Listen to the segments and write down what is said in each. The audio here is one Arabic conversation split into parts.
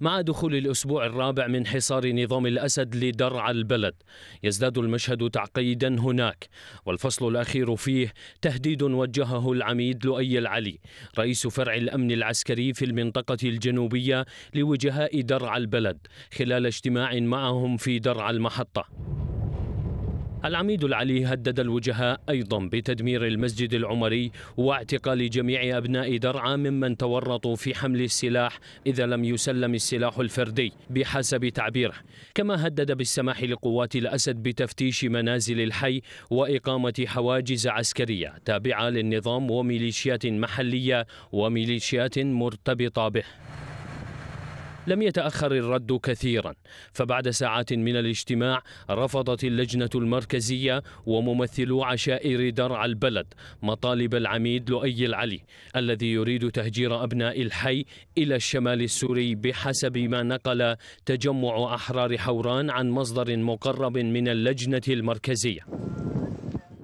مع دخول الأسبوع الرابع من حصار نظام الأسد لدرع البلد يزداد المشهد تعقيدا هناك والفصل الأخير فيه تهديد وجهه العميد لؤي العلي رئيس فرع الأمن العسكري في المنطقة الجنوبية لوجهاء درع البلد خلال اجتماع معهم في درع المحطة العميد العلي هدد الوجهاء أيضا بتدمير المسجد العمري واعتقال جميع أبناء درعا ممن تورطوا في حمل السلاح إذا لم يسلم السلاح الفردي بحسب تعبيره كما هدد بالسماح لقوات الأسد بتفتيش منازل الحي وإقامة حواجز عسكرية تابعة للنظام وميليشيات محلية وميليشيات مرتبطة به لم يتأخر الرد كثيرا فبعد ساعات من الاجتماع رفضت اللجنة المركزية وممثلو عشائر درع البلد مطالب العميد لؤي العلي الذي يريد تهجير أبناء الحي إلى الشمال السوري بحسب ما نقل تجمع أحرار حوران عن مصدر مقرب من اللجنة المركزية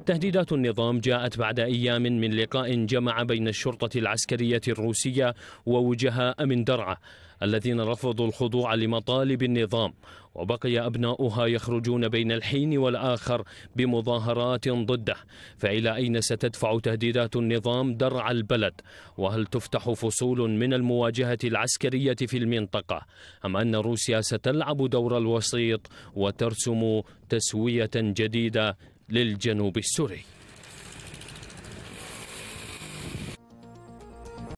تهديدات النظام جاءت بعد أيام من لقاء جمع بين الشرطة العسكرية الروسية ووجهاء من درعا الذين رفضوا الخضوع لمطالب النظام وبقي أبناؤها يخرجون بين الحين والآخر بمظاهرات ضده فإلى أين ستدفع تهديدات النظام درع البلد وهل تفتح فصول من المواجهة العسكرية في المنطقة أم أن روسيا ستلعب دور الوسيط وترسم تسوية جديدة للجنوب السوري